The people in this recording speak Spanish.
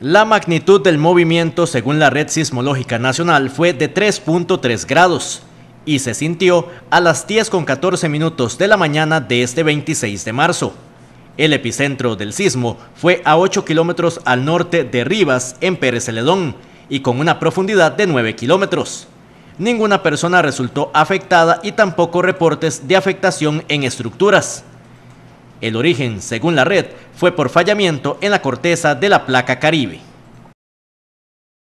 La magnitud del movimiento, según la Red Sismológica Nacional, fue de 3.3 grados y se sintió a las 10.14 minutos de la mañana de este 26 de marzo. El epicentro del sismo fue a 8 kilómetros al norte de Rivas, en Pérez Celedón, y con una profundidad de 9 kilómetros. Ninguna persona resultó afectada y tampoco reportes de afectación en estructuras. El origen, según la red, fue por fallamiento en la corteza de la placa caribe.